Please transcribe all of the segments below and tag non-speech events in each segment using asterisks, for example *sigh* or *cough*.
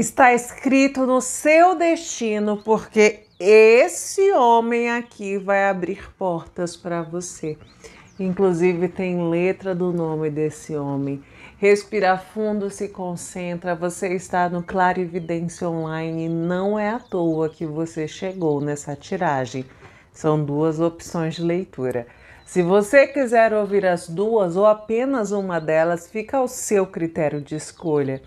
está escrito no seu destino, porque esse homem aqui vai abrir portas para você. Inclusive tem letra do nome desse homem. Respira fundo, se concentra. Você está no Clarividência Online. Não é à toa que você chegou nessa tiragem. São duas opções de leitura. Se você quiser ouvir as duas ou apenas uma delas, fica ao seu critério de escolha.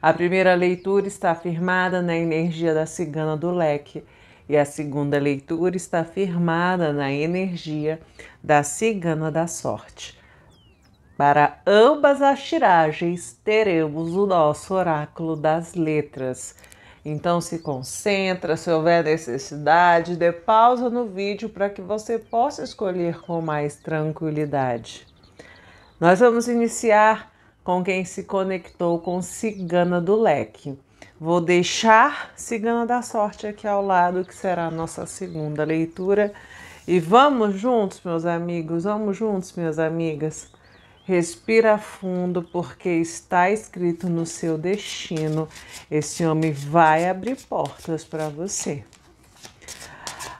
A primeira leitura está firmada na energia da cigana do leque e a segunda leitura está firmada na energia da cigana da sorte. Para ambas as tiragens, teremos o nosso oráculo das letras. Então se concentra, se houver necessidade, dê pausa no vídeo para que você possa escolher com mais tranquilidade. Nós vamos iniciar com quem se conectou com Cigana do Leque. Vou deixar Cigana da Sorte aqui ao lado, que será a nossa segunda leitura. E vamos juntos, meus amigos, vamos juntos, minhas amigas. Respira fundo, porque está escrito no seu destino. Esse homem vai abrir portas para você.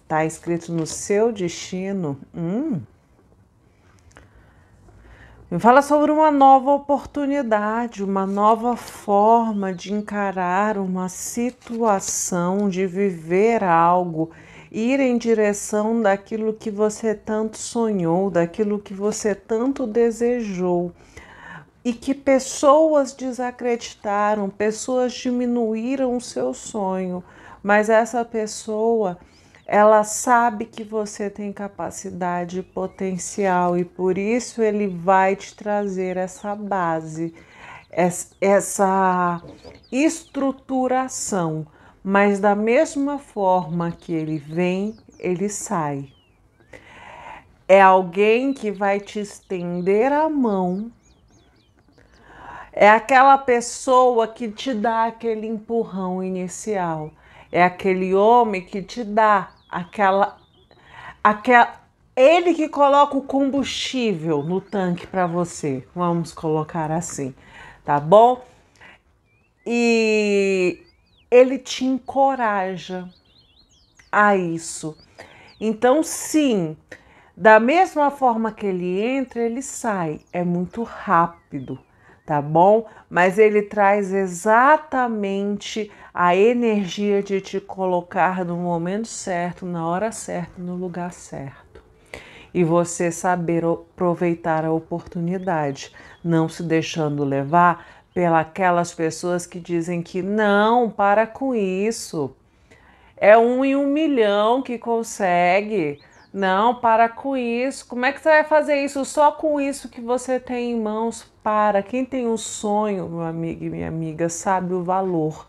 está escrito no seu destino. Hum. Me fala sobre uma nova oportunidade, uma nova forma de encarar uma situação, de viver algo, ir em direção daquilo que você tanto sonhou, daquilo que você tanto desejou. E que pessoas desacreditaram, pessoas diminuíram o seu sonho, mas essa pessoa ela sabe que você tem capacidade e potencial e por isso ele vai te trazer essa base, essa estruturação. Mas da mesma forma que ele vem, ele sai. É alguém que vai te estender a mão. É aquela pessoa que te dá aquele empurrão inicial é aquele homem que te dá aquela, aquela ele que coloca o combustível no tanque para você. Vamos colocar assim, tá bom? E ele te encoraja a isso. Então, sim, da mesma forma que ele entra, ele sai. É muito rápido tá bom? Mas ele traz exatamente a energia de te colocar no momento certo, na hora certa, no lugar certo. E você saber aproveitar a oportunidade, não se deixando levar pelas pessoas que dizem que não, para com isso. É um em um milhão que consegue. Não, para com isso. Como é que você vai fazer isso só com isso que você tem em mãos? Para. Quem tem um sonho, meu amigo e minha amiga, sabe o valor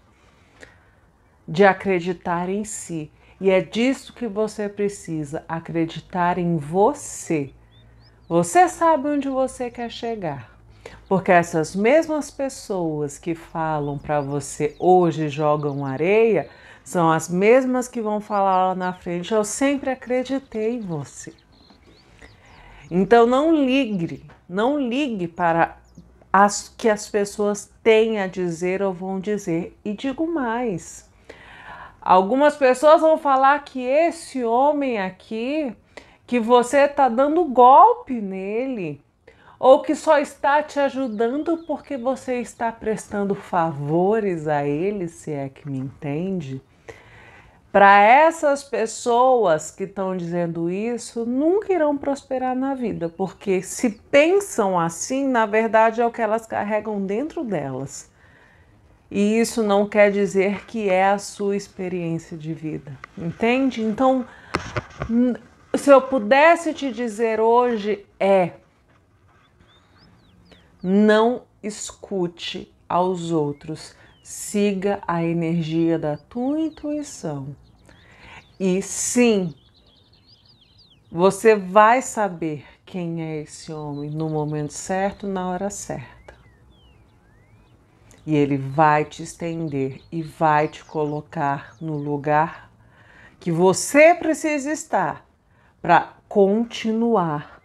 de acreditar em si. E é disso que você precisa, acreditar em você. Você sabe onde você quer chegar. Porque essas mesmas pessoas que falam para você hoje jogam areia, são as mesmas que vão falar lá na frente. Eu sempre acreditei em você. Então não ligue, não ligue para as que as pessoas têm a dizer ou vão dizer. E digo mais. Algumas pessoas vão falar que esse homem aqui, que você está dando golpe nele, ou que só está te ajudando porque você está prestando favores a ele, se é que me entende. Para essas pessoas que estão dizendo isso, nunca irão prosperar na vida, porque se pensam assim, na verdade é o que elas carregam dentro delas. E isso não quer dizer que é a sua experiência de vida, entende? Então, se eu pudesse te dizer hoje é não escute aos outros, siga a energia da tua intuição e sim, você vai saber quem é esse homem no momento certo, na hora certa. E ele vai te estender e vai te colocar no lugar que você precisa estar para continuar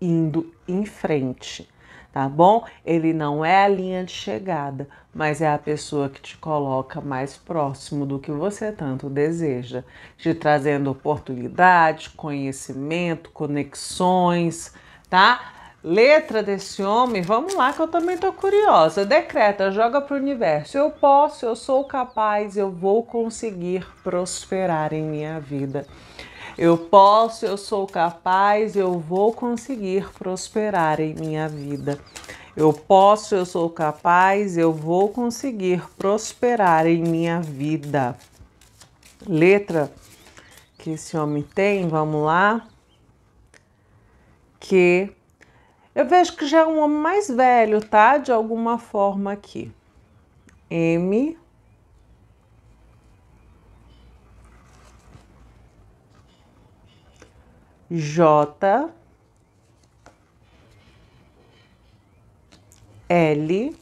indo em frente tá bom? Ele não é a linha de chegada, mas é a pessoa que te coloca mais próximo do que você tanto deseja, te trazendo oportunidade, conhecimento, conexões, tá? Letra desse homem, vamos lá que eu também tô curiosa. Decreta, joga pro universo. Eu posso, eu sou capaz, eu vou conseguir prosperar em minha vida. Eu posso, eu sou capaz, eu vou conseguir prosperar em minha vida. Eu posso, eu sou capaz, eu vou conseguir prosperar em minha vida. Letra que esse homem tem, vamos lá. Que eu vejo que já é um homem mais velho, tá? De alguma forma aqui. M J L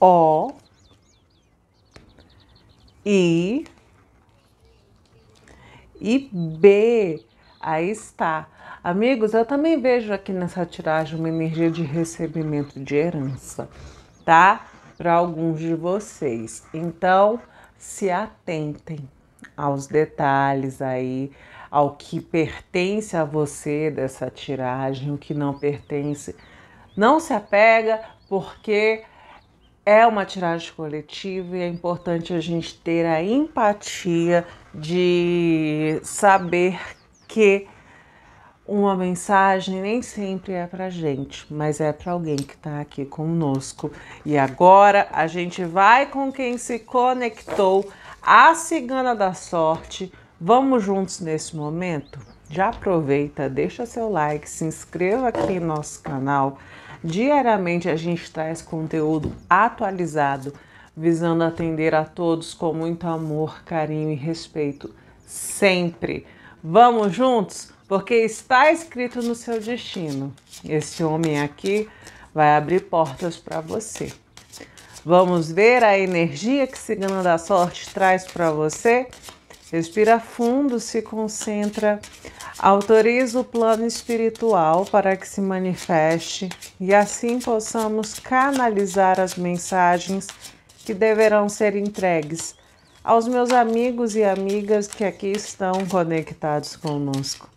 O I e B. Aí está. Amigos, eu também vejo aqui nessa tiragem uma energia de recebimento de herança, tá? Para alguns de vocês. Então, se atentem aos detalhes aí, ao que pertence a você dessa tiragem, o que não pertence. Não se apega, porque é uma tiragem coletiva e é importante a gente ter a empatia de saber que uma mensagem nem sempre é para gente, mas é para alguém que está aqui conosco. E agora a gente vai com quem se conectou, a Cigana da Sorte. Vamos juntos nesse momento? Já aproveita, deixa seu like, se inscreva aqui no nosso canal. Diariamente a gente traz conteúdo atualizado, visando atender a todos com muito amor, carinho e respeito, sempre. Vamos juntos? porque está escrito no seu destino. Esse homem aqui vai abrir portas para você. Vamos ver a energia que Cigana da Sorte traz para você? Respira fundo, se concentra, autoriza o plano espiritual para que se manifeste e assim possamos canalizar as mensagens que deverão ser entregues aos meus amigos e amigas que aqui estão conectados conosco.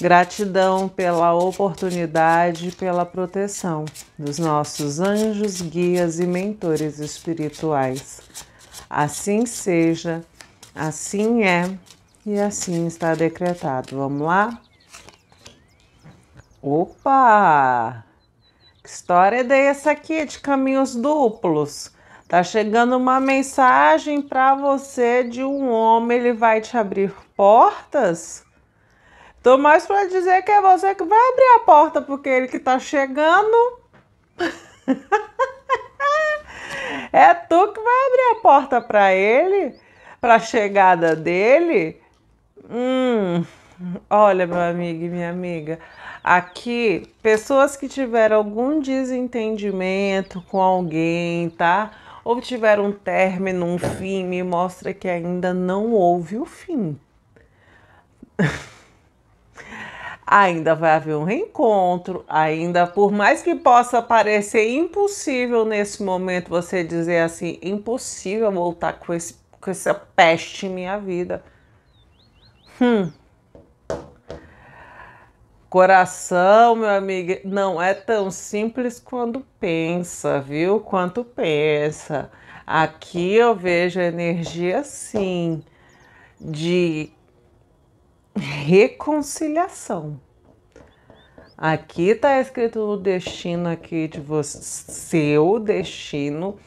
Gratidão pela oportunidade, e pela proteção dos nossos anjos, guias e mentores espirituais. Assim seja, assim é e assim está decretado. Vamos lá? Opa! Que história é dessa aqui de caminhos duplos? Tá chegando uma mensagem para você de um homem, ele vai te abrir portas? Tô mais para dizer que é você que vai abrir a porta, porque ele que tá chegando. *laughs* é tu que vai abrir a porta para ele, para a chegada dele. Hum, olha, meu amigo e minha amiga, aqui pessoas que tiveram algum desentendimento com alguém, tá? ou tiver um término, um fim, me mostra que ainda não houve o fim. *laughs* ainda vai haver um reencontro, ainda por mais que possa parecer impossível nesse momento você dizer assim, impossível voltar com, esse, com essa peste em minha vida. Hum. Coração, meu amigo, não é tão simples quando pensa, viu? Quanto pensa. Aqui eu vejo a energia sim de reconciliação. Aqui está escrito o destino aqui de você, seu destino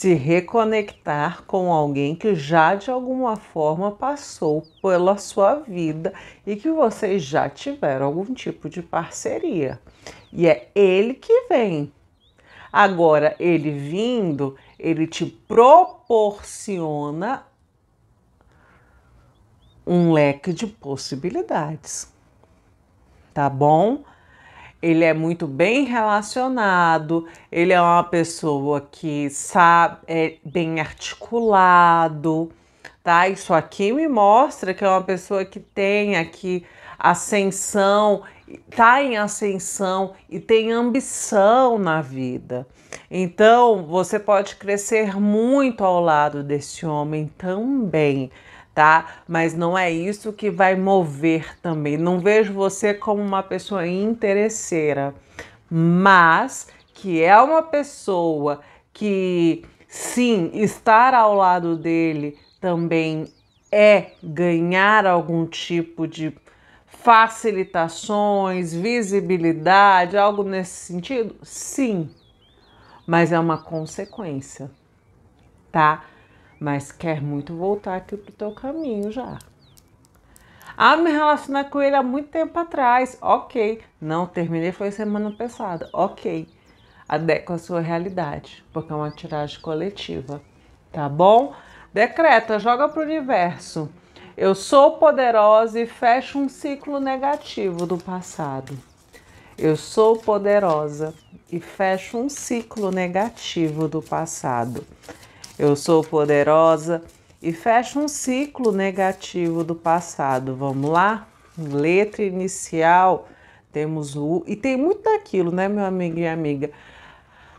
se reconectar com alguém que já de alguma forma passou pela sua vida e que vocês já tiveram algum tipo de parceria. E é ele que vem. Agora, ele vindo, ele te proporciona um leque de possibilidades. Tá bom? ele é muito bem relacionado, ele é uma pessoa que sabe, é bem articulado, tá? Isso aqui me mostra que é uma pessoa que tem aqui ascensão, tá em ascensão e tem ambição na vida. Então, você pode crescer muito ao lado desse homem também tá? Mas não é isso que vai mover também. Não vejo você como uma pessoa interesseira, mas que é uma pessoa que sim, estar ao lado dele também é ganhar algum tipo de facilitações, visibilidade, algo nesse sentido? Sim, mas é uma consequência, tá? mas quer muito voltar aqui pro teu caminho já. Ah, me relacionar com ele há muito tempo atrás. Ok. Não, terminei foi semana passada. Ok. Adequa a sua realidade, porque é uma tiragem coletiva. Tá bom? Decreta, joga pro universo. Eu sou poderosa e fecho um ciclo negativo do passado. Eu sou poderosa e fecho um ciclo negativo do passado eu sou poderosa e fecha um ciclo negativo do passado. Vamos lá? Letra inicial, temos o e tem muito daquilo, né, meu amigo e amiga?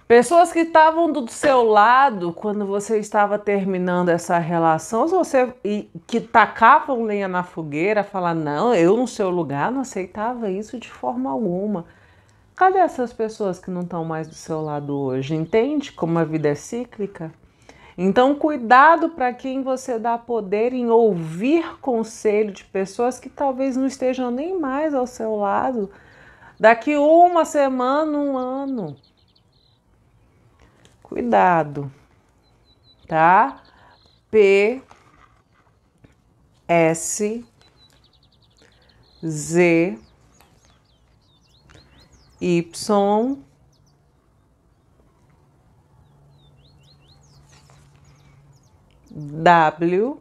Pessoas que estavam do seu lado quando você estava terminando essa relação, você e que tacavam lenha na fogueira, falar não, eu no seu lugar não aceitava isso de forma alguma. Cadê essas pessoas que não estão mais do seu lado hoje? Entende como a vida é cíclica? Então, cuidado para quem você dá poder em ouvir conselho de pessoas que talvez não estejam nem mais ao seu lado daqui uma semana, um ano. Cuidado, tá? P S Z Y W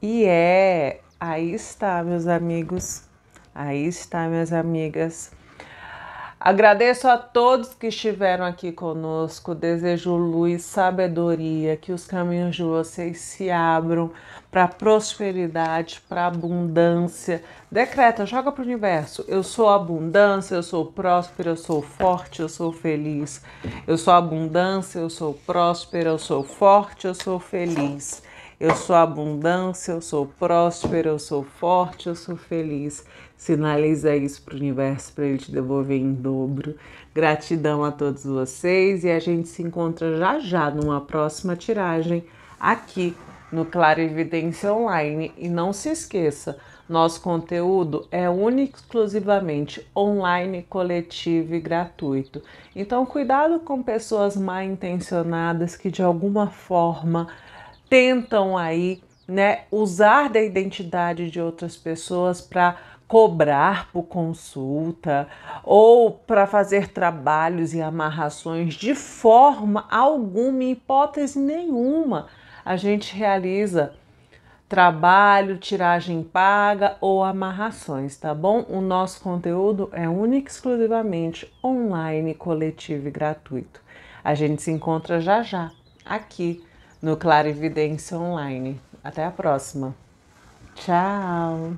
e é aí está, meus amigos, aí está, minhas amigas, Agradeço a todos que estiveram aqui conosco. Desejo luz, sabedoria, que os caminhos de vocês se abram para prosperidade, para abundância. Decreta, joga para o universo. Eu sou abundância, eu sou próspera, eu sou forte, eu sou feliz. Eu sou abundância, eu sou próspera, eu sou forte, eu sou feliz. Eu sou abundância, eu sou próspero, eu sou forte, eu sou feliz. Sinaliza isso para o universo para ele te devolver em dobro. Gratidão a todos vocês e a gente se encontra já já numa próxima tiragem aqui no Claro Evidência Online. E não se esqueça, nosso conteúdo é único exclusivamente online, coletivo e gratuito. Então, cuidado com pessoas mal intencionadas que de alguma forma tentam aí, né, usar da identidade de outras pessoas para cobrar por consulta ou para fazer trabalhos e amarrações de forma alguma, hipótese nenhuma, a gente realiza trabalho, tiragem paga ou amarrações, tá bom? O nosso conteúdo é único exclusivamente online, coletivo e gratuito. A gente se encontra já já aqui no Clarividência Online. Até a próxima. Tchau!